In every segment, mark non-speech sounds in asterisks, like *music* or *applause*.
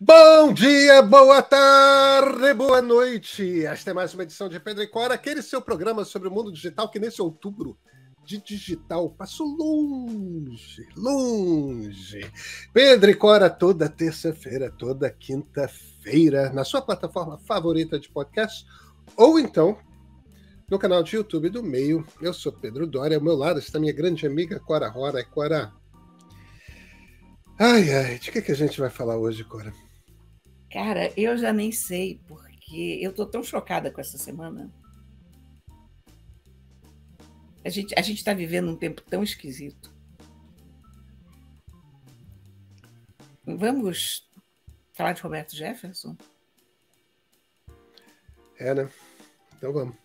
Bom dia, boa tarde, boa noite. Esta é mais uma edição de Pedro e Cora, aquele seu programa sobre o mundo digital que nesse outubro de digital passou longe, longe. Pedro e Cora toda terça-feira, toda quinta-feira, na sua plataforma favorita de podcast, ou então no canal de YouTube do Meio. Eu sou Pedro Dória, ao meu lado está minha grande amiga Cora Rora. Cora, ai, ai, de que, que a gente vai falar hoje, Cora? Cara, eu já nem sei, porque eu tô tão chocada com essa semana. A gente a gente está vivendo um tempo tão esquisito. Vamos falar de Roberto Jefferson? É, né? Então vamos.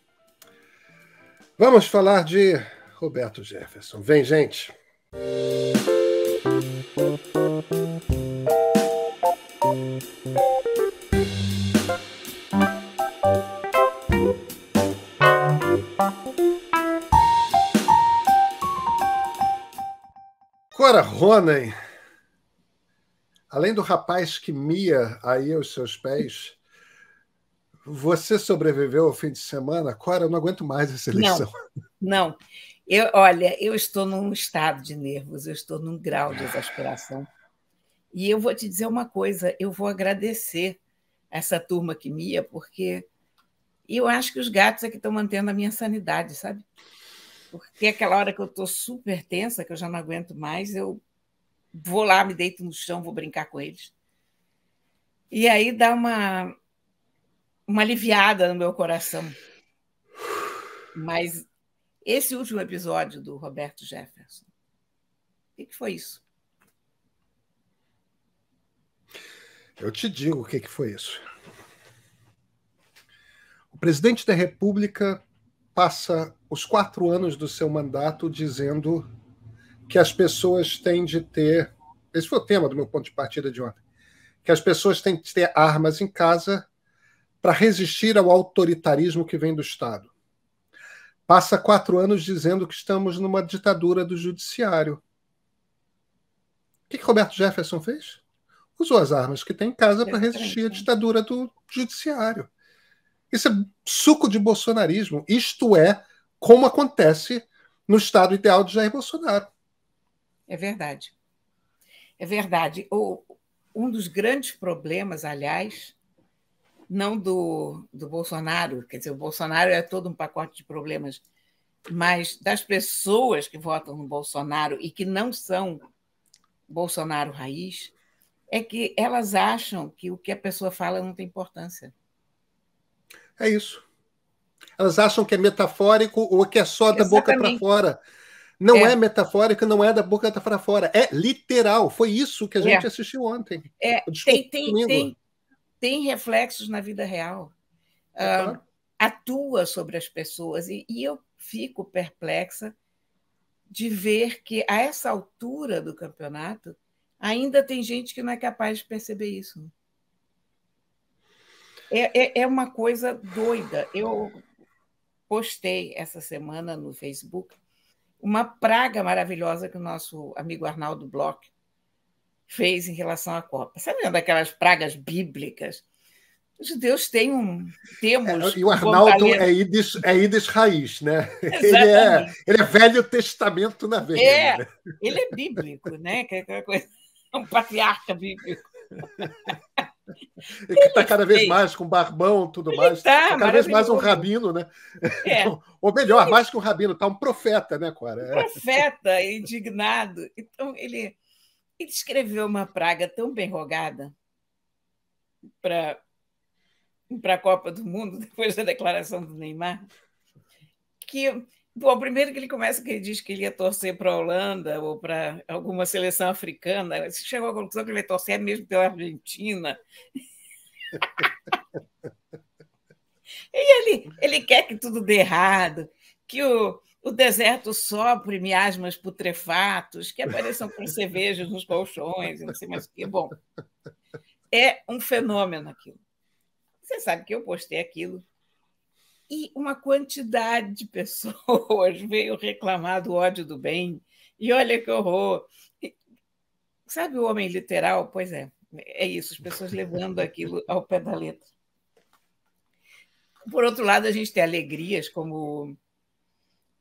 Vamos falar de Roberto Jefferson. Vem, gente. Música Ronan, além do rapaz que mia aí aos seus pés, você sobreviveu ao fim de semana? Cora, eu não aguento mais essa eleição. Não, não. Eu, olha, eu estou num estado de nervos, eu estou num grau de exasperação. E eu vou te dizer uma coisa, eu vou agradecer essa turma que mia, porque eu acho que os gatos é que estão mantendo a minha sanidade, sabe? Porque aquela hora que eu estou super tensa, que eu já não aguento mais, eu vou lá, me deito no chão, vou brincar com eles. E aí dá uma, uma aliviada no meu coração. Mas esse último episódio do Roberto Jefferson, o que foi isso? Eu te digo o que, que foi isso. O presidente da República passa os quatro anos do seu mandato dizendo que as pessoas têm de ter. Esse foi o tema do meu ponto de partida de ontem. Que as pessoas têm de ter armas em casa para resistir ao autoritarismo que vem do Estado. Passa quatro anos dizendo que estamos numa ditadura do judiciário. O que, que Roberto Jefferson fez? Usou as armas que tem em casa para resistir à ditadura do judiciário. Isso é suco de bolsonarismo. Isto é como acontece no Estado ideal de Jair Bolsonaro. É verdade. É verdade. O, um dos grandes problemas, aliás, não do, do Bolsonaro, quer dizer, o Bolsonaro é todo um pacote de problemas, mas das pessoas que votam no Bolsonaro e que não são Bolsonaro raiz, é que elas acham que o que a pessoa fala não tem importância. É isso. Elas acham que é metafórico ou que é só da Exatamente. boca para fora. Não é. é metafórico, não é da boca para fora, é literal. Foi isso que a é. gente é. assistiu ontem. É. tem, tem, tem, tem, reflexos na vida real. É ah, atua sobre as pessoas. E, e eu fico perplexa de ver que, a essa altura do campeonato, ainda tem gente que não é capaz de perceber isso. É, é, é, uma coisa doida. Eu postei essa semana no Facebook uma praga maravilhosa que o nosso amigo Arnaldo Bloch fez em relação à Copa. Sabe daquelas pragas bíblicas? Os judeus têm um. Temos. É, e o Arnaldo é ides, é ides raiz, né? *laughs* Ele é, ele é Velho Testamento na veia. É, né? ele é bíblico, né? É *laughs* um patriarca bíblico. *laughs* que está cada vez mais com barbão tudo mais. Tá, tá, cada vez mais um rabino, né? É. *laughs* Então, ou melhor, mais que um rabino, está um profeta, né, Cora? É. profeta, indignado. Então, ele, ele escreveu uma praga tão bem rogada para a Copa do Mundo, *laughs* depois da declaração do Neymar, que Bom, primeiro que ele começa que ele diz que ele ia torcer para a Holanda ou para alguma seleção africana. Né? Você chegou à conclusão que ele ia torcer mesmo pela Argentina. *laughs* e ele, ele quer que tudo dê errado, que o, o deserto sopre miasmas putrefatos, que apareçam com cervejas nos colchões, não sei mais o que. Bom, é um fenômeno aquilo. Você sabe que eu postei aquilo e uma quantidade de pessoas *laughs* veio reclamar do ódio do bem. E olha que horror! Sabe o homem literal? Pois é, é isso, as pessoas levando aquilo ao pé da letra. Por outro lado, a gente tem alegrias como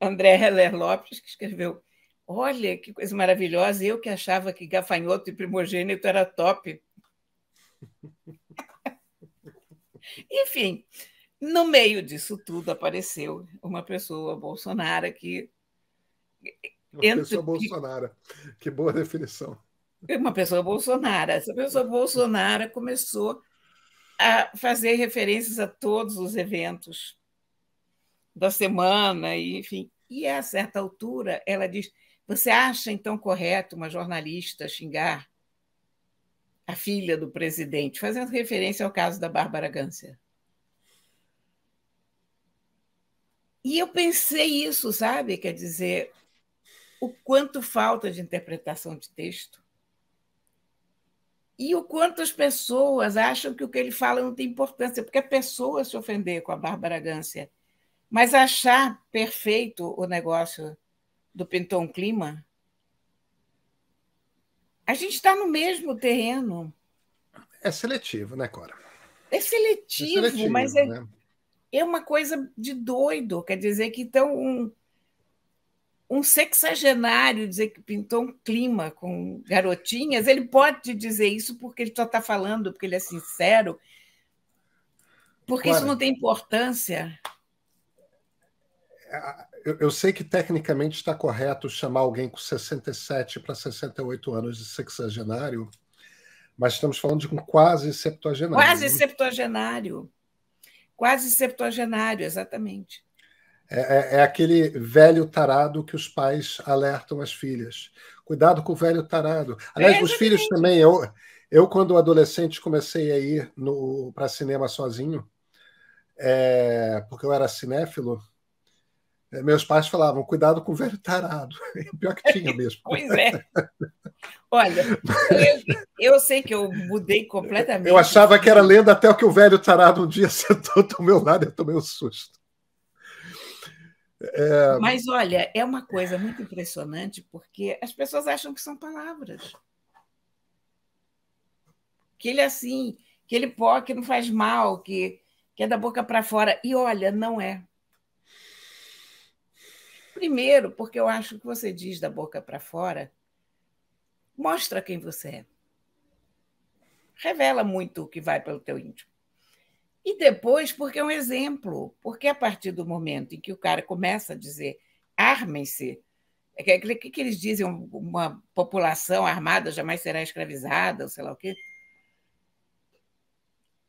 André Heller Lopes, que escreveu: Olha que coisa maravilhosa, eu que achava que gafanhoto e primogênito era top. *laughs* Enfim, no meio disso tudo apareceu uma pessoa bolsonara que. Uma entre... pessoa bolsonara. Que boa definição. É uma pessoa bolsonara. Essa pessoa bolsonara começou a fazer referências a todos os eventos da semana, e, enfim. E a certa altura ela diz: Você acha então correto uma jornalista xingar a filha do presidente? Fazendo referência ao caso da Bárbara Gância. E eu pensei isso, sabe? Quer dizer, o quanto falta de interpretação de texto. E o quanto as pessoas acham que o que ele fala não tem importância, porque a é pessoa se ofender com a Bárbara Gância, mas achar perfeito o negócio do Pinton Clima, a gente está no mesmo terreno. É seletivo, né, Cora? É seletivo, é seletivo mas é, né? é uma coisa de doido. Quer dizer que então um, um sexagenário dizer que pintou um clima com garotinhas, ele pode dizer isso porque ele só está falando, porque ele é sincero, porque isso não tem importância. É, eu, eu sei que tecnicamente está correto chamar alguém com 67 para 68 anos de sexagenário, mas estamos falando de um quase septuagenário. Quase né? septuagenário. Quase septuagenário, exatamente. É, é, é, aquele velho tarado que os pais alertam as filhas. Cuidado com o velho tarado. Aliás, é, os filhos também. Eu, eu, quando adolescente, comecei a ir para cinema sozinho, é, porque eu era cinéfilo. É, meus pais falavam, cuidado com o velho tarado. *laughs* É pior que tinha mesmo. *laughs* pois é. Olha, eu, eu, sei que eu mudei completamente. Eu achava que era lenda até o que o velho tarado um dia *laughs* sentou do meu lado e eu tomei um susto. É... Mas olha, é uma coisa muito impressionante porque as pessoas acham que são palavras. Que ele é assim, que ele pó, que não faz mal, que, que é da boca para fora. E olha, não é. Primeiro, porque eu acho que você diz da boca para fora, mostra quem você é. Revela muito o que vai pelo teu íntimo. E depois, porque é um exemplo, porque a partir do momento em que o cara começa a dizer armem-se, o é é que, que eles dizem? Uma população armada jamais será escravizada, ou sei lá o quê.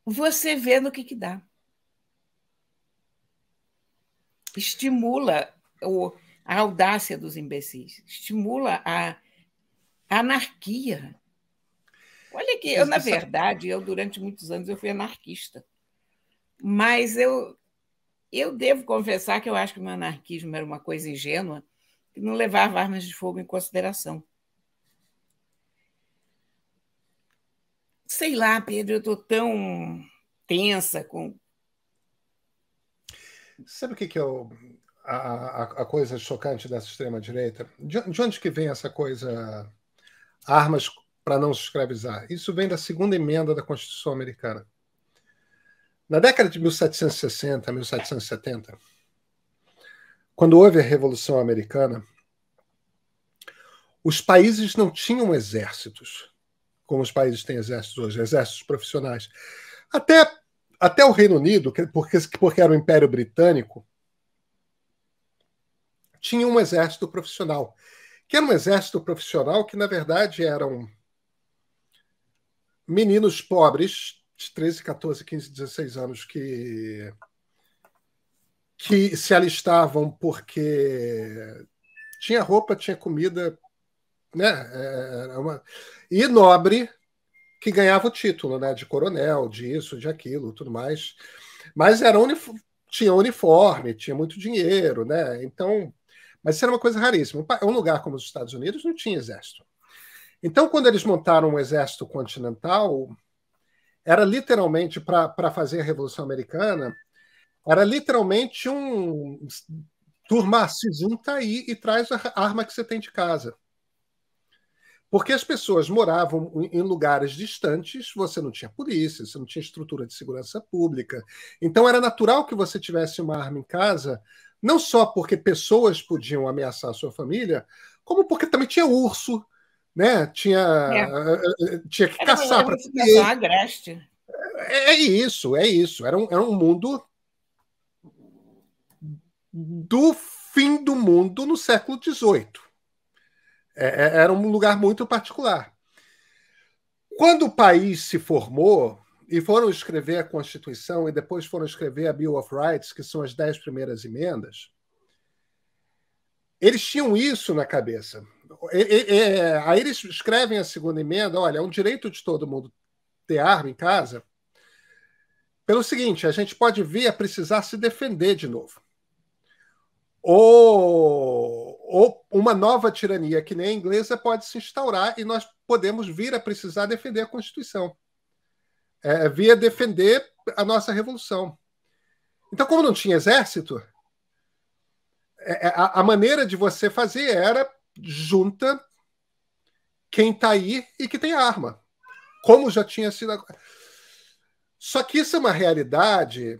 Você vê no que, que dá. Estimula o, a audácia dos imbecis, estimula a anarquia. Olha que eu, na verdade, eu durante muitos anos eu fui anarquista. Mas eu eu devo confessar que eu acho que o meu anarquismo era uma coisa ingênua que não levava armas de fogo em consideração. Sei lá, Pedro, eu estou tão tensa com. Sabe o que, que eu a, a coisa chocante dessa extrema-direita? De, de onde que vem essa coisa, armas para não se escravizar? Isso vem da segunda emenda da Constituição Americana. Na década de 1760, 1770, quando houve a Revolução Americana, os países não tinham exércitos, como os países têm exércitos hoje, exércitos profissionais. Até, até o Reino Unido, porque, porque era o Império Britânico, tinha um exército profissional, que era um exército profissional que, na verdade, eram meninos pobres, de 13, 14, 15, 16 anos, que, que se alistavam porque tinha roupa, tinha comida, né? Era uma... E nobre que ganhava o título, né? De coronel, de isso, de aquilo, tudo mais. Mas era unif... tinha uniforme, tinha muito dinheiro, né? Então mas isso era uma coisa raríssima. Um lugar como os Estados Unidos não tinha exército. Então, quando eles montaram um exército continental, era literalmente para fazer a Revolução Americana, era literalmente um turma, se junta aí e traz a arma que você tem de casa. Porque as pessoas moravam em lugares distantes, você não tinha polícia, você não tinha estrutura de segurança pública. Então era natural que você tivesse uma arma em casa não só porque pessoas podiam ameaçar a sua família, como porque também tinha urso, né? Tinha, é. Eh, eh, eh, tinha que era caçar para agreste. É, é isso, é isso. Era um, era um mundo do fim do mundo no século XVIII. É, é, era um lugar muito particular. Quando o país se formou, e foram escrever a Constituição e depois foram escrever a Bill of Rights, que são as dez primeiras emendas, eles tinham isso na cabeça. E, e, aí eles escrevem a segunda emenda, olha, é um direito de todo mundo ter arma em casa, pelo seguinte, a gente pode vir a precisar se defender de novo. Ou, ou uma nova tirania que nem a inglesa pode se instaurar e nós podemos vir a precisar defender a Constituição. É, é, via defender a nossa revolução. Então, como não tinha exército, é, é, a, a maneira de você fazer era junta quem está aí e que tem arma, como já tinha sido. Só que isso é uma realidade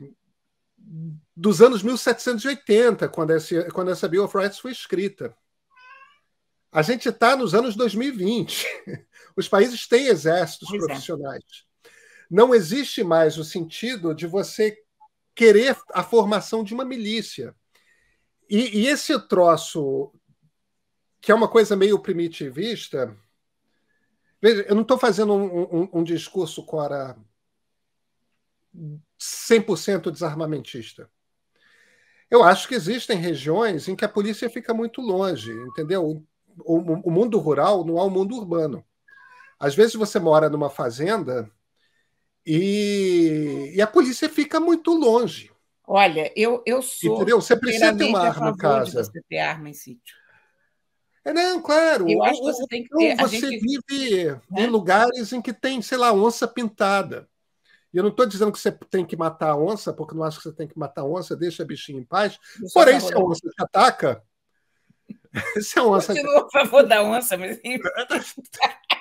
dos anos 1780, quando essa, quando essa Bill of Rights foi escrita. A gente está nos anos 2020. *laughs* Os países têm exércitos pois profissionais. É. Não existe mais o sentido de você querer a formação de uma milícia. E, e esse troço, que é uma coisa meio primitivista. Veja, eu não estou fazendo um, um, um discurso, Cora, 100% desarmamentista. Eu acho que existem regiões em que a polícia fica muito longe, entendeu? O, o, o, mundo rural não é o mundo urbano. Às vezes você mora numa fazenda e, e a polícia fica muito longe. Olha, eu, eu sou. Entendeu? Você precisa ter uma arma em casa. você ter arma em sítio. É, não, claro. Eu acho que você tem que ter. você gente... vive em né? lugares em que tem, sei lá, onça pintada. E eu não estou dizendo que você tem que matar a onça, porque não acho que você tem que matar a onça, deixa a bichinha em paz. Porém, *laughs* se a onça te ataca. se a onça. Continuo a favor da onça, mas. *laughs*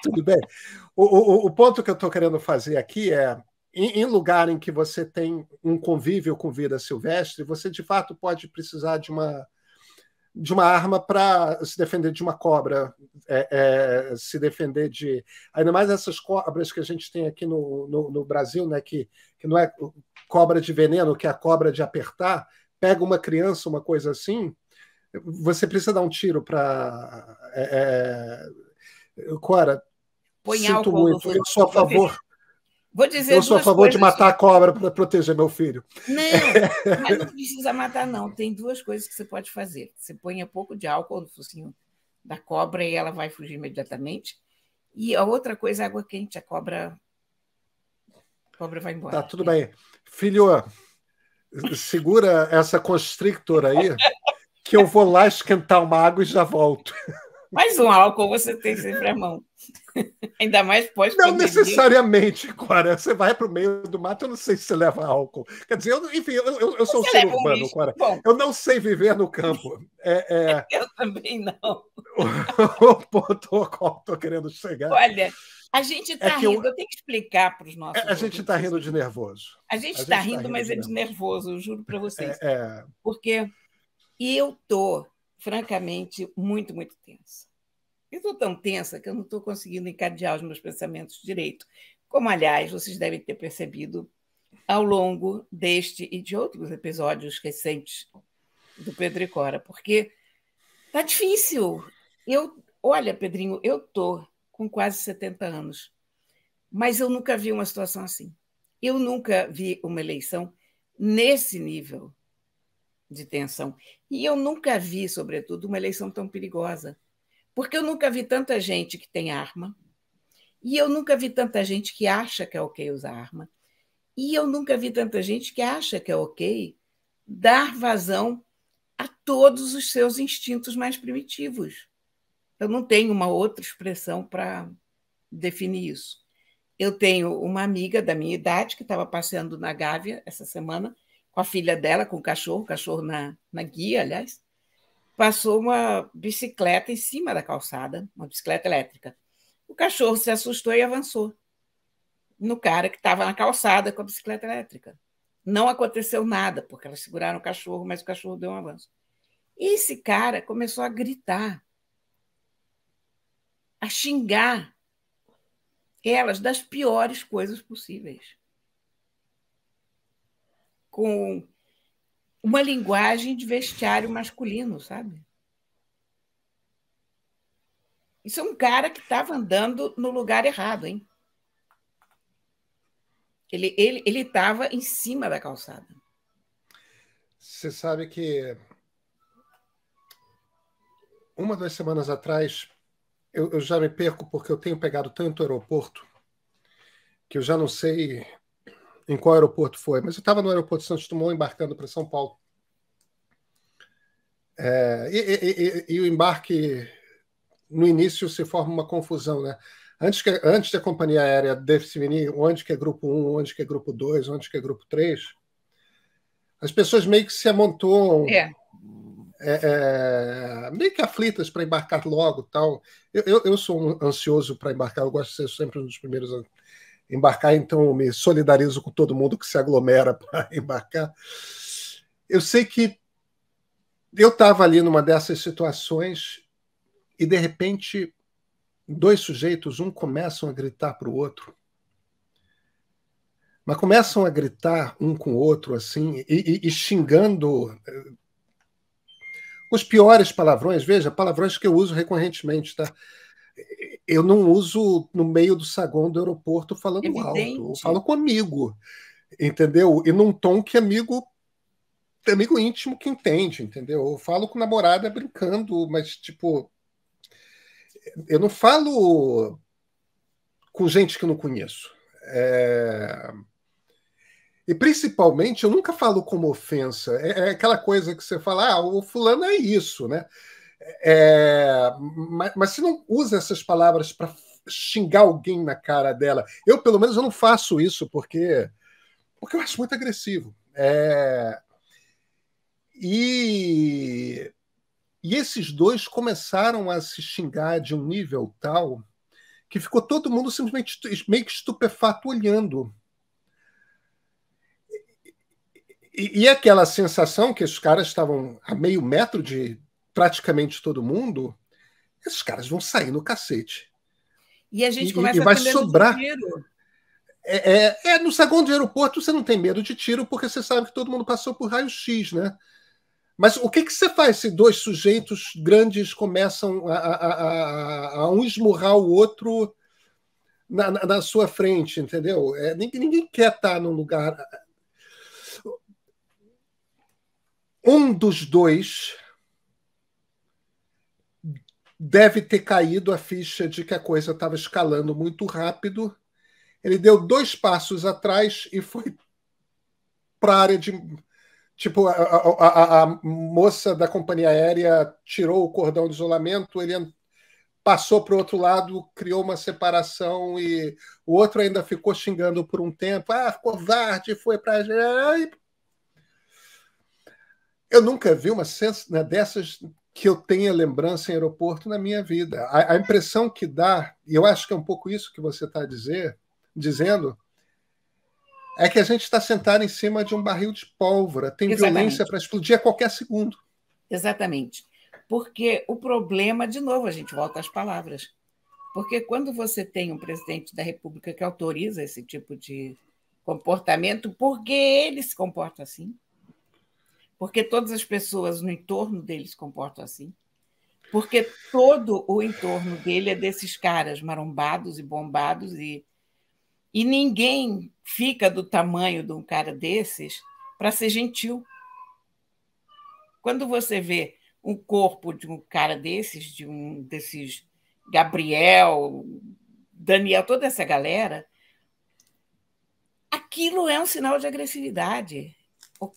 Tudo bem. O, o, o ponto que eu estou querendo fazer aqui é em, lugar em que você tem um convívio com vida silvestre, você de fato pode precisar de uma de uma arma para se defender de uma cobra, é, é, se defender de ainda mais essas cobras que a gente tem aqui no, no, no, Brasil, né? Que, que não é cobra de veneno, que é a cobra de apertar. Pega uma criança, uma coisa assim, você precisa dar um tiro para é, Cora, é, Põe Sinto álcool muito, no eu sou a favor. Vou dizer eu sou a favor de matar que... a assim. cobra para proteger meu filho. Não, *laughs* mas não precisa matar, não. Tem duas coisas que você pode fazer. Você põe um pouco de álcool no focinho da cobra e ela vai fugir imediatamente. E a outra coisa é água quente. A cobra, a cobra vai embora. Tá, tudo bem. Filho, segura essa constrictor aí, que eu vou lá esquentar uma água e já volto. *laughs* Mais um álcool você tem sempre à mão. *laughs* Ainda mais pós Não necessariamente, Cora. Você vai para o meio do mato, eu não sei se você leva álcool. Quer dizer, eu, enfim, eu, eu, eu sou um ser humano um Cora. Bom, eu não sei viver no campo. É, é... *laughs* Eu também não. *laughs* o ponto ao qual estou querendo chegar. Olha, a gente está é rindo, eu... eu... tenho que explicar para os nossos. É, a gente está rindo de nervoso. A gente está tá rindo, tá rindo, mas de é de nervoso, nervoso eu juro para vocês. É, é, Porque eu estou, francamente, muito, muito tensa. Eu estou tão tensa que eu não estou conseguindo encadear os meus pensamentos direito, como, aliás, vocês devem ter percebido ao longo deste e de outros episódios recentes do Pedro e Cora, porque tá difícil. Eu, olha, Pedrinho, eu tô com quase 70 anos, mas eu nunca vi uma situação assim. Eu nunca vi uma eleição nesse nível de tensão. E eu nunca vi, sobretudo, uma eleição tão perigosa porque eu nunca vi tanta gente que tem arma, e eu nunca vi tanta gente que acha que é ok usar arma, e eu nunca vi tanta gente que acha que é ok dar vazão a todos os seus instintos mais primitivos. Eu não tenho uma outra expressão para definir isso. Eu tenho uma amiga da minha idade que estava passeando na Gávea essa semana com a filha dela, com o cachorro, o cachorro na, na guia, aliás, passou uma bicicleta em cima da calçada, uma bicicleta elétrica. O cachorro se assustou e avançou no cara que estava na calçada com a bicicleta elétrica. Não aconteceu nada, porque elas seguraram o cachorro, mas o cachorro deu um avanço. E esse cara começou a gritar, a xingar elas das piores coisas possíveis. Com uma linguagem de vestiário masculino, sabe? Isso é um cara que estava andando no lugar errado, hein? Ele ele ele estava em cima da calçada. Você sabe que uma duas semanas atrás eu, eu já me perco porque eu tenho pegado tanto aeroporto que eu já não sei em qual aeroporto foi, mas eu estava no aeroporto de Santos Dumont embarcando para São Paulo. É, e, e, e, e, o embarque, no início, se forma uma confusão, né? Antes, que, antes da companhia aérea definir onde que é grupo 1, onde que é grupo 2, onde que é grupo 3, as pessoas meio que se amontoam, é. É, é meio que aflitas para embarcar logo tal. Eu, eu, eu sou um ansioso para embarcar, eu gosto de ser sempre um dos primeiros embarcar, então me solidarizo com todo mundo que se aglomera *laughs* para embarcar. Eu sei que eu estava ali numa dessas situações e de repente dois sujeitos, um começam a gritar para o outro. Mas começam a gritar um com o outro assim e, e, e xingando eh, os piores palavrões, veja, palavrões que eu uso recorrentemente, tá? eu não uso no meio do saguão do aeroporto falando Evidente. alto. Eu falo com amigo, entendeu? E num tom que amigo amigo íntimo que entende, entendeu? Eu falo com namorada brincando, mas tipo eu não falo com gente que eu não conheço. É... E principalmente eu nunca falo como ofensa. É, é aquela coisa que você fala, ah, o fulano é isso, né? É, mas, mas você não usa essas palavras para xingar alguém na cara dela. Eu, pelo menos, eu não faço isso porque, porque eu acho muito agressivo. É, e, e esses dois começaram a se xingar de um nível tal que ficou todo mundo simplesmente meio que estupefato olhando. E, e, e aquela sensação que os caras estavam a meio metro de, praticamente todo mundo, esses caras vão sair no cacete. E a gente e, começa e vai sobrar. Dinheiro. É, é, é, no segundo aeroporto você não tem medo de tiro, porque você sabe que todo mundo passou por raio-x, né? Mas o que, que você faz se dois sujeitos grandes começam a, a, a, a um esmurrar o outro na, na, na sua frente, entendeu? É, ninguém, ninguém quer estar num lugar. Um dos dois deve ter caído a ficha de que a coisa estava escalando muito rápido. Ele deu dois passos atrás e foi para a área de. Tipo, a, a, a, moça da companhia aérea tirou o cordão de isolamento, ele passou para o outro lado, criou uma separação e o outro ainda ficou xingando por um tempo. Ah, covarde, foi para. Eu nunca vi uma cena né, dessas que eu tenha lembrança em aeroporto na minha vida. A, a impressão que dá, e eu acho que é um pouco isso que você está dizendo, é que a gente está sentado em cima de um barril de pólvora, tem Exatamente. violência para explodir a qualquer segundo. Exatamente. Porque o problema, de novo, a gente volta às palavras. Porque quando você tem um presidente da República que autoriza esse tipo de comportamento, por que ele se comporta assim? porque todas as pessoas no entorno dele se comportam assim, porque todo o entorno dele é desses caras marombados e bombados e e ninguém fica do tamanho de um cara desses para ser gentil. Quando você vê um corpo de um cara desses, de um desses Gabriel, Daniel, toda essa galera, aquilo é um sinal de agressividade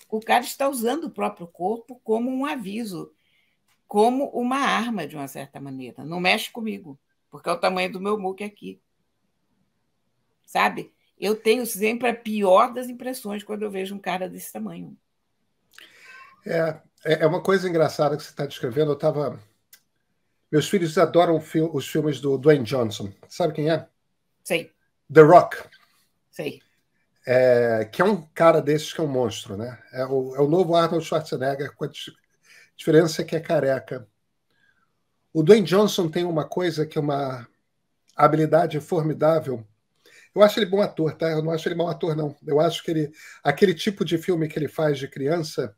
o cara está usando o próprio corpo como um aviso, como uma arma, de uma certa maneira. Não mexe comigo, porque é o tamanho do meu muque aqui. Sabe? Eu tenho sempre a pior das impressões quando eu vejo um cara desse tamanho. É, é, é uma coisa engraçada que você está descrevendo. Eu estava. Meus filhos adoram os filmes do Dwayne Johnson. Sabe quem é? Sei. The Rock. Sei é, que é um cara desses que é um monstro, né? É o, é o novo Arnold Schwarzenegger, com a diferença é que é careca. O Dwayne Johnson tem uma coisa que é uma habilidade formidável. Eu acho ele bom ator, tá? Eu não acho ele mau ator, não. Eu acho que ele. Aquele tipo de filme que ele faz de criança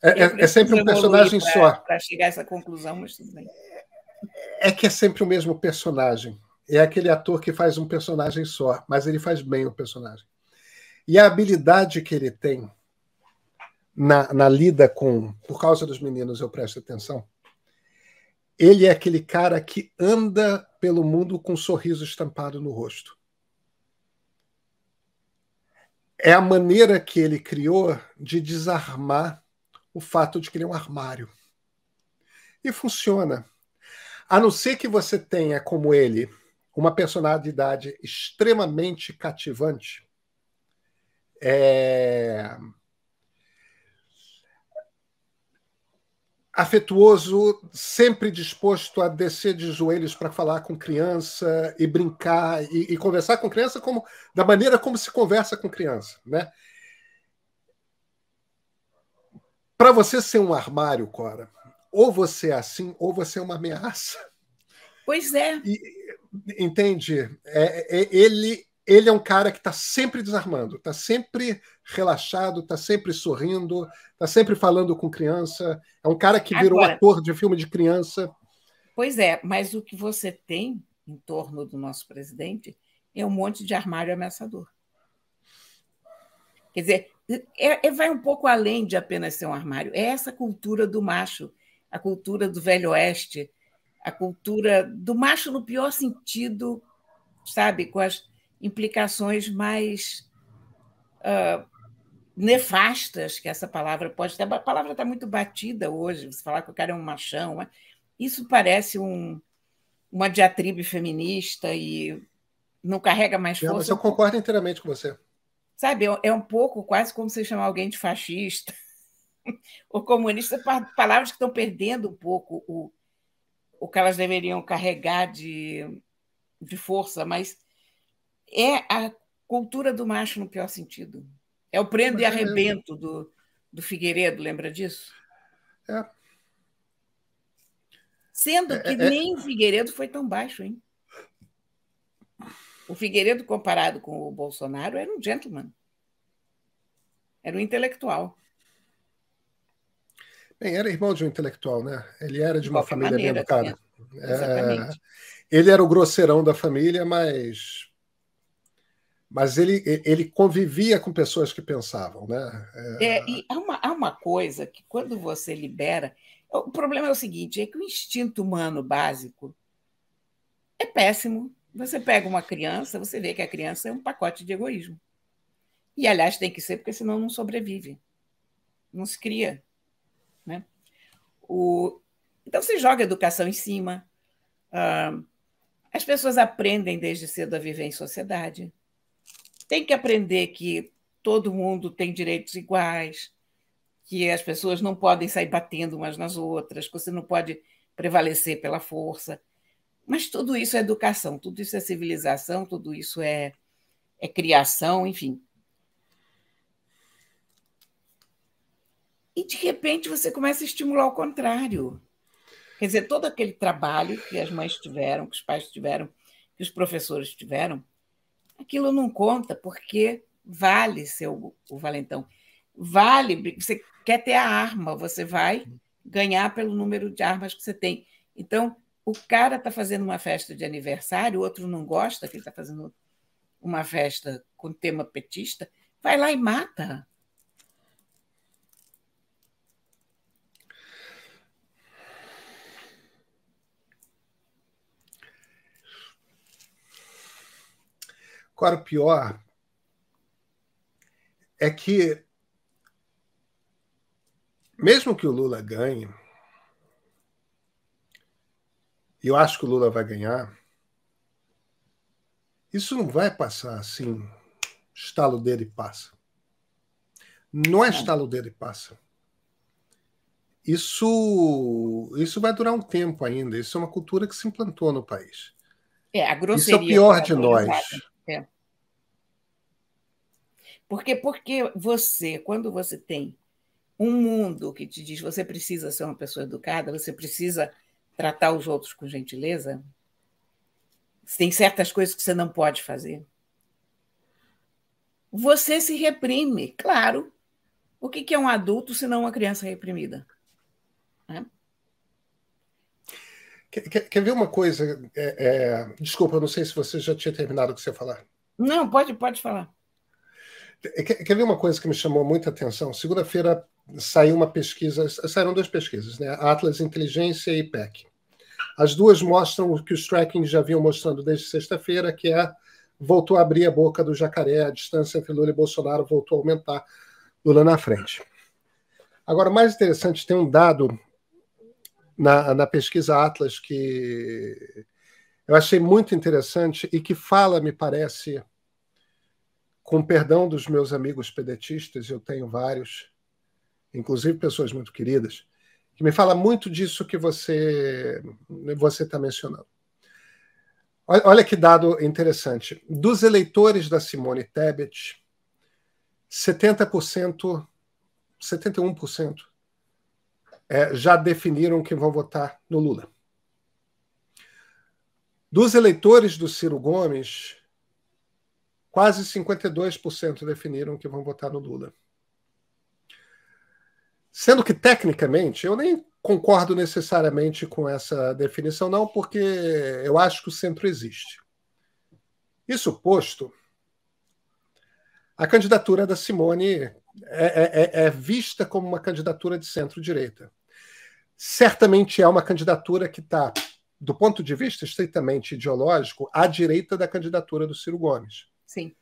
é, é, é sempre um personagem pra, só. Para chegar a essa conclusão, mas tudo bem. É que é sempre o mesmo personagem. É aquele ator que faz um personagem só, mas ele faz bem o personagem. E a habilidade que ele tem na, na lida com. Por causa dos meninos, eu presto atenção. Ele é aquele cara que anda pelo mundo com um sorriso estampado no rosto. É a maneira que ele criou de desarmar o fato de que ele é um armário. E funciona. A não ser que você tenha, como ele, uma personalidade extremamente cativante, é, afetuoso, sempre disposto a descer de joelhos para falar com criança e brincar e, e, conversar com criança como da maneira como se conversa com criança, né? Para você ser um armário, Cora, ou você é assim ou você é uma ameaça. Pois é. E, entende? É, é, ele ele é um cara que está sempre desarmando, está sempre relaxado, está sempre sorrindo, está sempre falando com criança. É um cara que virou Agora, ator de filme de criança. Pois é, mas o que você tem em torno do nosso presidente é um monte de armário ameaçador. Quer dizer, é, é, vai um pouco além de apenas ser um armário. É essa cultura do macho, a cultura do velho oeste, a cultura do macho no pior sentido, sabe? Com as implicações mais uh, nefastas que essa palavra pode ter. A palavra está muito batida hoje, você falar que o cara é um machão. Isso parece um, uma diatribe feminista e não carrega mais é, força. Mas eu concordo inteiramente com você. Sabe, é, é um pouco quase como você chamar alguém de fascista *laughs* ou comunista, palavras que estão perdendo um pouco o, o que elas deveriam carregar de, de força, mas é a cultura do macho no pior sentido. É o prendo e é. arrebento do, do Figueiredo, lembra disso? É. Sendo é, que é, é, nem o Figueiredo foi tão baixo, hein? O Figueiredo, comparado com o Bolsonaro, era um gentleman. Era um intelectual. Bem, era irmão de um intelectual, né? Ele era de uma família maneira, bem educada. É, ele era o grosseirão da família, mas mas ele, ele convivia com pessoas que pensavam, né? É... é e há uma, há uma coisa que quando você libera, o problema é o seguinte, é que o instinto humano básico é péssimo. Você pega uma criança, você vê que a criança é um pacote de egoísmo. E, aliás, tem que ser, porque senão não sobrevive. Não se cria. Né? O... Então, se joga a educação em cima. Ah, as pessoas aprendem desde cedo a viver em sociedade tem que aprender que todo mundo tem direitos iguais, que as pessoas não podem sair batendo umas nas outras, que você não pode prevalecer pela força. Mas tudo isso é educação, tudo isso é civilização, tudo isso é, é criação, enfim. E de repente você começa a estimular o contrário. Quer dizer, todo aquele trabalho que as mães tiveram, que os pais tiveram, que os professores tiveram, aquilo não conta, porque vale ser o, valentão. Vale, você quer ter a arma, você vai ganhar pelo número de armas que você tem. Então, o cara está fazendo uma festa de aniversário, o outro não gosta que ele está fazendo uma festa com tema petista, vai lá e mata. Agora, o pior é que, mesmo que o Lula ganhe, eu acho que o Lula vai ganhar, isso não vai passar assim, estalo dele passa. Não é estalo dele passa. Isso, isso vai durar um tempo ainda. Isso é uma cultura que se implantou no país. É, a grosseria. Isso é o pior de nós. É. Porque, porque você, quando você tem um mundo que te diz você precisa ser uma pessoa educada, você precisa tratar os outros com gentileza, tem certas coisas que você não pode fazer. Você se reprime, claro. O que é um adulto se não uma criança reprimida? Né? Quer, quer ver uma coisa? É, é, desculpa, eu não sei se você já tinha terminado o que você ia falar. Não, pode, pode falar. É, quer, quer ver uma coisa que me chamou muita atenção? Segunda-feira saiu uma pesquisa, saíram duas pesquisas, né? Atlas Inteligência e IPEC. As duas mostram o que os tracking já vinham mostrando desde sexta-feira, que é voltou a abrir a boca do jacaré, a distância entre Lula e Bolsonaro voltou a aumentar, Lula na frente. Agora, mais interessante, tem um dado na, na pesquisa Atlas que eu achei muito interessante e que fala, me parece, com perdão dos meus amigos pedetistas, eu tenho vários, inclusive pessoas muito queridas, que me fala muito disso que você você está mencionando. Olha que dado interessante. Dos eleitores da Simone Tebet, 70%, 71% é, já definiram que vão votar no Lula. Dos eleitores do Ciro Gomes, quase 52% definiram que vão votar no Lula. Sendo que, tecnicamente, eu nem concordo necessariamente com essa definição, não, porque eu acho que o centro existe. Isso posto, a candidatura da Simone é, é, é, é vista como uma candidatura de centro-direita certamente é uma candidatura que está, do ponto de vista estritamente ideológico, à direita da candidatura do Ciro Gomes. Sim.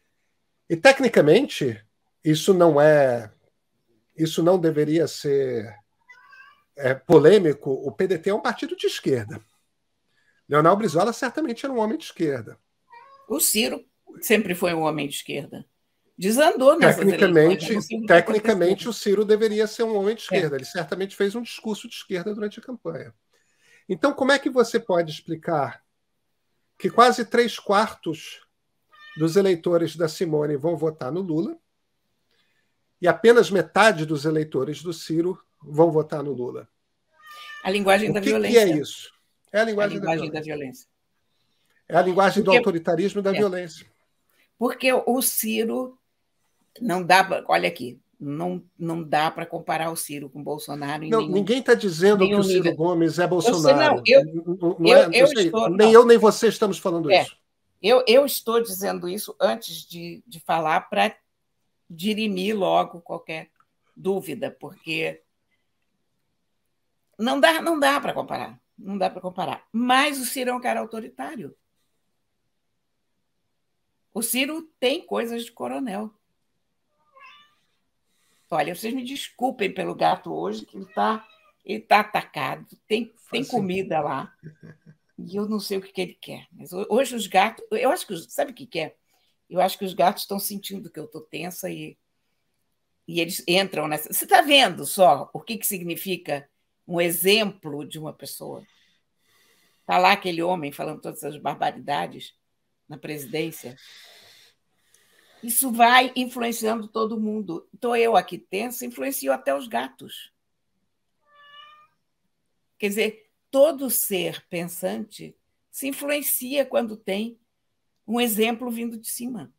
E tecnicamente, isso não é. Isso não deveria ser é, polêmico. O PDT é um partido de esquerda. Leonel Brizola certamente era um homem de esquerda. O Ciro sempre foi um homem de esquerda desandou tecnicamente eleições, tá tecnicamente o Ciro deveria ser um homem de esquerda é. ele certamente fez um discurso de esquerda durante a campanha então como é que você pode explicar que quase três quartos dos eleitores da Simone vão votar no Lula e apenas metade dos eleitores do Ciro vão votar no Lula a linguagem o da que violência que é isso é a linguagem, a linguagem da, violência. da, violência. é a linguagem do autoritarismo e da é. violência porque o Ciro não dá pra, olha aqui, não, não dá para comparar o Ciro com o Bolsonaro. não, nenhum, ninguém está dizendo que o Ciro nível. Gomes é Bolsonaro. Eu, não, eu, não é, eu sei, estou, nem não. eu nem você estamos falando é, isso. Eu, eu estou dizendo isso antes de, de falar para dirimir logo qualquer dúvida, porque não dá, não dá para comparar. Não dá para comparar. Mas o Ciro é um cara autoritário. O Ciro tem coisas de coronel. Olha, vocês me desculpem pelo gato hoje, que ele está ele tá atacado. Tem, tem comida lá. E eu não sei o que, que ele quer. Mas hoje os gatos. Eu acho que. Sabe o que, que é? Eu acho que os gatos estão sentindo que eu estou tensa e, e eles entram nessa. Você está vendo só o que, que significa um exemplo de uma pessoa? Está lá aquele homem falando todas essas barbaridades na presidência. Isso vai influenciando todo mundo. Então eu aqui tenso influenciou até os gatos. Quer dizer, todo ser pensante se influencia quando tem um exemplo vindo de cima.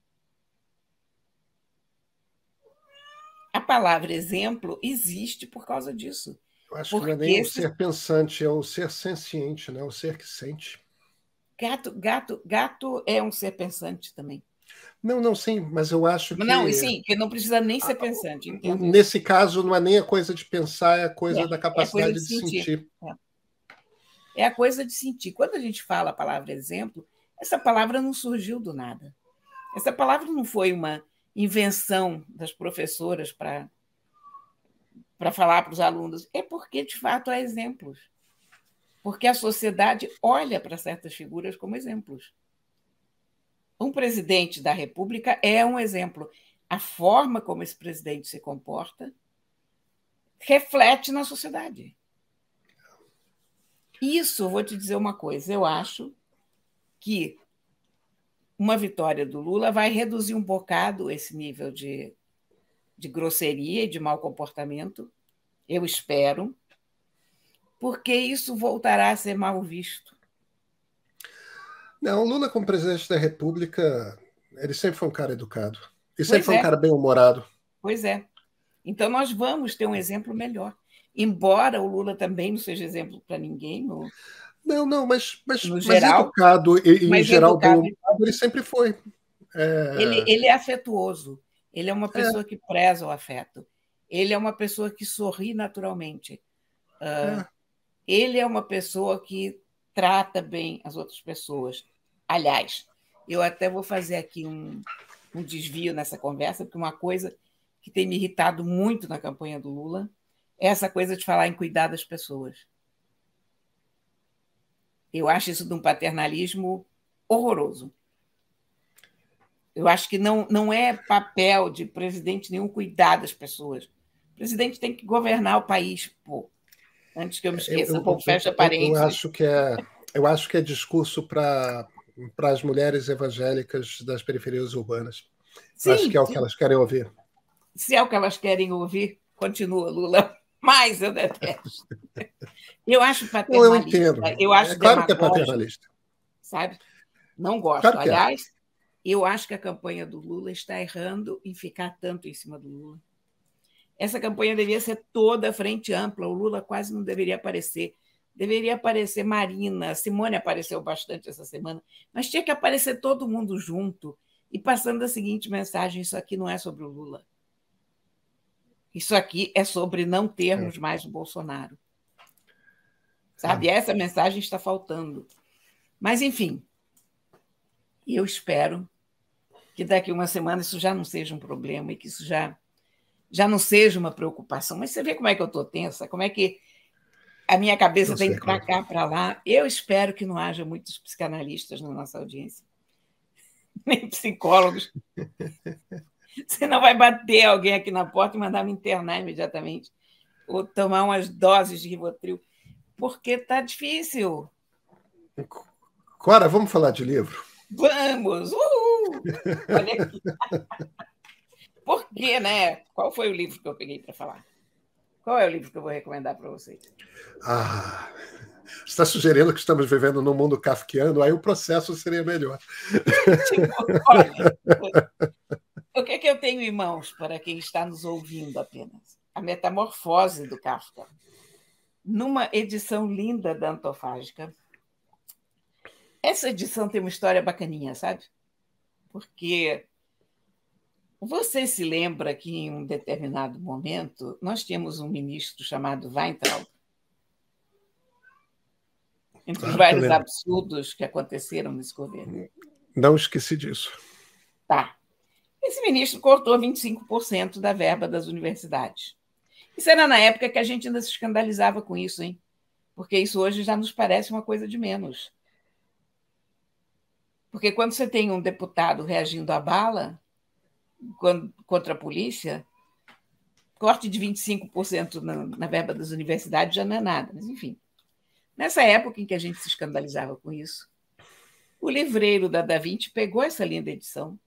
A palavra exemplo existe por causa disso. Eu acho Porque que não é nem esse... o ser pensante, é o ser senciente, né? o ser que sente. Gato, gato, gato é um ser pensante também. Não, não, sim, mas eu acho que. Não, sim, que não precisa nem ser pensante. Entendeu? Nesse caso, não é nem a coisa de pensar, é a coisa é, da capacidade é coisa de, de, sentir. sentir. É. é. a coisa de sentir. Quando a gente fala a palavra exemplo, essa palavra não surgiu do nada. Essa palavra não foi uma invenção das professoras para para falar para os alunos. É porque, de fato, há exemplos. Porque a sociedade olha para certas figuras como exemplos um presidente da República é um exemplo. A forma como esse presidente se comporta reflete na sociedade. Isso, vou te dizer uma coisa, eu acho que uma vitória do Lula vai reduzir um bocado esse nível de, de grosseria e de mau comportamento, eu espero, porque isso voltará a ser mal visto. Não, Lula como presidente da República, ele sempre foi um cara educado. E sempre pois foi um é. cara bem-humorado. Pois é. Então nós vamos ter um exemplo melhor. Embora o Lula também não seja exemplo para ninguém. No... Não, não, mas, mas, no mas geral, educado e, em geral educado, bem-humorado ele sempre foi. É... Ele, ele é afetuoso. Ele é uma é. pessoa é. que preza o afeto. Ele é uma pessoa que sorri naturalmente. Uh, ele é uma pessoa que trata bem as outras pessoas. Aliás, eu até vou fazer aqui um, um desvio nessa conversa, porque uma coisa que tem me irritado muito na campanha do Lula é essa coisa de falar em cuidar das pessoas. Eu acho isso de um paternalismo horroroso. Eu acho que não, não é papel de presidente nenhum cuidar das pessoas. O presidente tem que governar o país, pô. Antes que eu me é, esqueça, eu, confesso a parente. Eu acho que é, eu acho que é discurso para as mulheres evangélicas das periferias urbanas. Sim, acho que é o que elas querem ouvir. Se é o que elas querem ouvir, continua, Lula. *laughs* Mas eu detesto. Eu acho paternalista. Eu, entendo. eu acho é claro que é paternalista. Sabe? Não gosto. Claro é. Aliás, é. eu acho que a campanha do Lula está errando em ficar tanto em cima do Lula. Essa campanha devia ser toda frente ampla, o Lula quase não deveria aparecer. Deveria aparecer Marina, Simone apareceu bastante essa semana, mas tinha que aparecer todo mundo junto e passando a seguinte mensagem: isso aqui não é sobre o Lula. Isso aqui é sobre não termos é. mais o Bolsonaro. Sabe? É. Essa mensagem está faltando. Mas, enfim, eu espero que daqui uma semana isso já não seja um problema e que isso já já não seja uma preocupação. Mas você vê como é que eu estou tensa, como é que a minha cabeça eu para cá, para lá. Eu espero que não haja muitos psicanalistas na nossa audiência, *laughs* nem psicólogos. Senão *laughs* vai bater alguém aqui na porta e mandar me internar imediatamente, ou tomar umas doses de Rivotril, porque tá difícil. Cora, vamos falar de livro? Vamos! Uhul! Olha aqui. *laughs* Por quê, né? Qual foi o livro que eu peguei para falar? Qual é o livro que eu vou recomendar para vocês? Ah, você está sugerindo que estamos vivendo num mundo kafkiano, aí o processo seria melhor. Tipo, olha, o que, é que eu tenho em mãos para quem está nos ouvindo apenas? A Metamorfose do Kafka. Numa edição linda da Antofágica. Essa edição tem uma história bacaninha, sabe? Porque você se lembra que em um determinado momento nós tínhamos um ministro chamado Weintraub? Entre os ah, vários absurdos que aconteceram nesse governo. Não esqueci disso. Tá. Esse ministro cortou 25% da verba das universidades. Isso era na época que a gente ainda se escandalizava com isso, hein? Porque isso hoje já nos parece uma coisa de menos. Porque quando você tem um deputado reagindo à bala, contra a polícia, corte de 25% na, na verba das universidades já não é nada, mas enfim. Nessa época em que a gente se escandalizava com isso, o livreiro da Da Vinci pegou essa linda edição,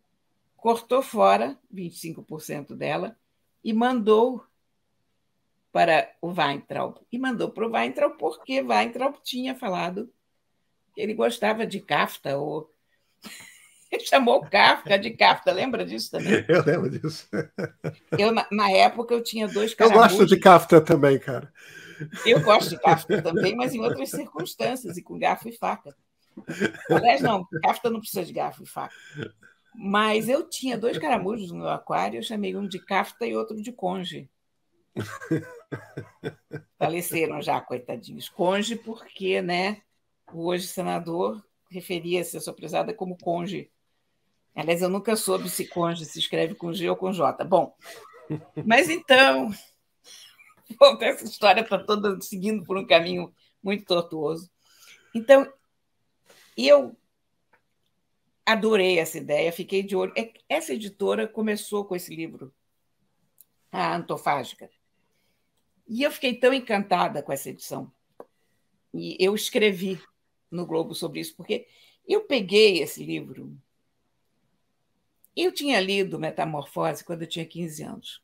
cortou fora 25% dela e mandou para o Weintraub. E mandou para o Weintraub porque Weintraub tinha falado que ele gostava de Kafta ou ele *laughs* chamou Kafka de Kafka, lembra disso também? *laughs* Eu lembro disso. Eu, na, na época eu tinha dois caramujos Eu gosto de Kafka também, cara. Eu gosto de Kafka também, mas em outras circunstâncias, e com garfo e faca. Aliás, não, Kafka não precisa de garfo e faca. Mas eu tinha dois caramujos no meu aquário, eu chamei um de Kafka e outro de Conge. *laughs* Faleceram já, coitadinhos. Conge, porque, né? Hoje, senador referia-se a sua prezada como Conge Aliás, eu nunca soube se conge se escreve com G ou com J. Bom, mas então, *laughs* volta essa história está toda seguindo por um caminho muito tortuoso. Então, eu adorei essa ideia, fiquei de olho. É, essa editora começou com esse livro, a Antofágica. E eu fiquei tão encantada com essa edição. E eu escrevi no Globo sobre isso, porque eu peguei esse livro eu tinha lido Metamorfose quando eu tinha 15 anos.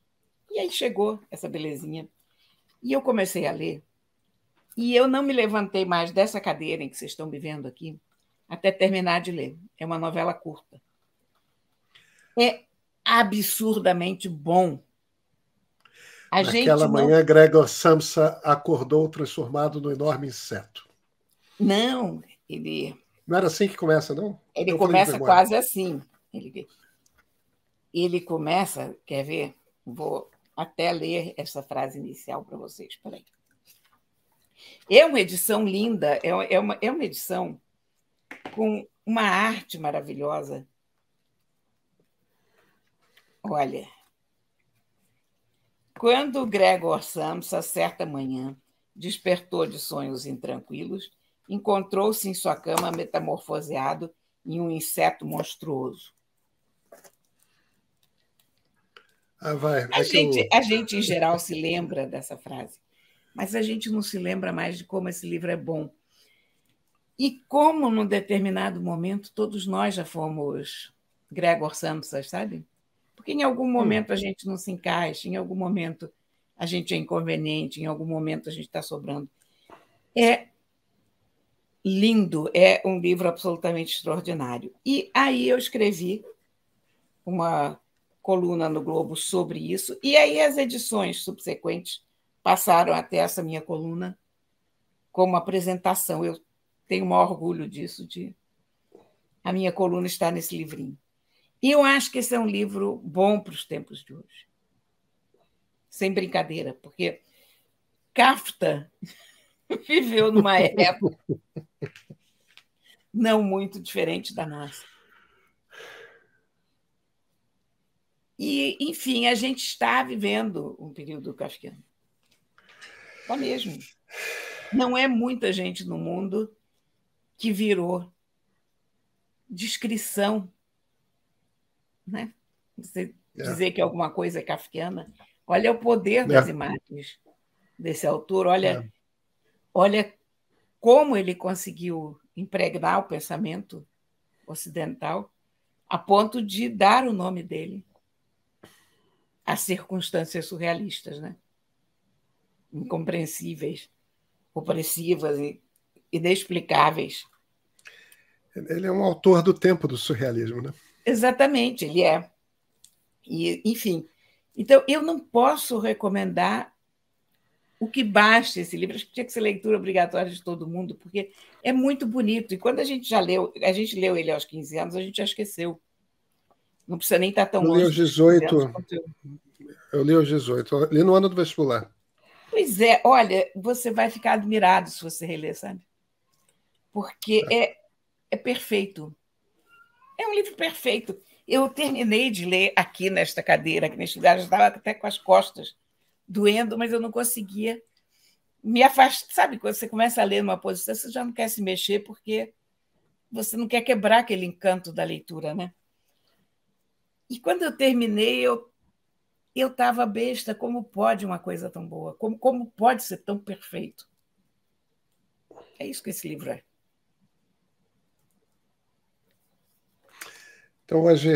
E aí chegou essa belezinha. E eu comecei a ler. E eu não me levantei mais dessa cadeira em que vocês estão me vendo aqui até terminar de ler. É uma novela curta. É absurdamente bom. A Naquela manhã, não... Gregor Samsa acordou transformado num enorme inseto. Não, ele. Não era assim que começa, não? Ele Eu começa quase assim. Ele ele começa, quer ver? Vou até ler essa frase inicial para vocês. Peraí. É uma edição linda, é, é uma, é uma edição com uma arte maravilhosa. Olha, quando Gregor Samsa, certa manhã, despertou de sonhos intranquilos, encontrou-se em sua cama metamorfoseado em um inseto monstruoso. Ah, vai. A, gente, eu... a gente, em geral, se lembra dessa frase, mas a gente não se lembra mais de como esse livro é bom. E como, num determinado momento, todos nós já fomos Gregor Samsa, sabe? Porque em algum hum. momento a gente não se encaixa, em algum momento a gente é inconveniente, em algum momento a gente está sobrando. É lindo, é um livro absolutamente extraordinário. E aí eu escrevi uma coluna no Globo sobre isso. E aí as edições subsequentes passaram até essa minha coluna como apresentação. Eu tenho o maior orgulho disso, de a minha coluna estar nesse livrinho. E eu acho que esse é um livro bom para os tempos de hoje. Sem brincadeira, porque Kafka *laughs* viveu numa época *laughs* não muito diferente da nossa E, enfim, a gente está vivendo um período kafkiano. Só mesmo. Não é muita gente no mundo que virou descrição. Né? Você é. dizer que alguma coisa é kafkiana. Olha o poder das é. imagens desse autor, olha, é. olha como ele conseguiu impregnar o pensamento ocidental a ponto de dar o nome dele a circunstâncias surrealistas, né? incompreensíveis, opressivas e inexplicáveis. Ele é um autor do tempo do surrealismo, né? Exatamente, ele é. E, enfim, então eu não posso recomendar o que basta esse livro. Acho que tinha que ser leitura obrigatória de todo mundo, porque é muito bonito. E quando a gente já leu, a gente leu ele aos 15 anos, a gente já esqueceu. Não precisa nem estar tão eu longe. Li os 18, eu li os 18, li no ano do vestibular. Pois é, olha, você vai ficar admirado se você reler, sabe? Porque é, é, é perfeito. É um livro perfeito. Eu terminei de ler aqui nesta cadeira, aqui neste lugar, Eu estava até com as costas doendo, mas eu não conseguia me afastar. Sabe, quando você começa a ler numa posição, você já não quer se mexer porque você não quer quebrar aquele encanto da leitura, né? E quando eu terminei, eu eu estava besta. Como pode uma coisa tão boa? Como, como pode ser tão perfeito? É isso que esse livro é. Então hoje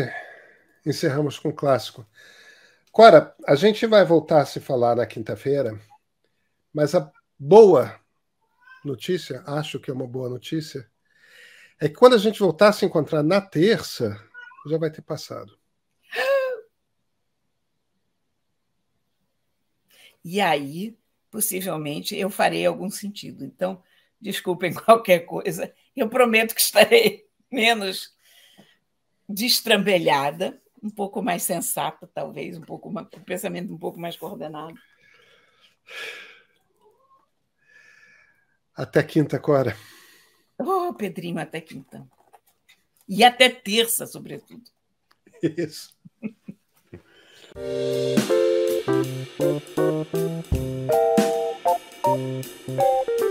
encerramos com o clássico. Cora, a gente vai voltar a se falar na quinta-feira, mas a boa notícia, acho que é uma boa notícia, é que quando a gente voltar a se encontrar na terça, já vai ter passado. E aí, possivelmente, eu farei algum sentido. Então, desculpem *laughs* qualquer coisa. Eu prometo que estarei *laughs* menos destrambelhada, um pouco mais sensata, talvez, um pouco mais, um pensamento um pouco mais coordenado. Até quinta, Cora. Oh, Pedrinho, até quinta. E até terça, sobretudo. Isso. *laughs* Thank you.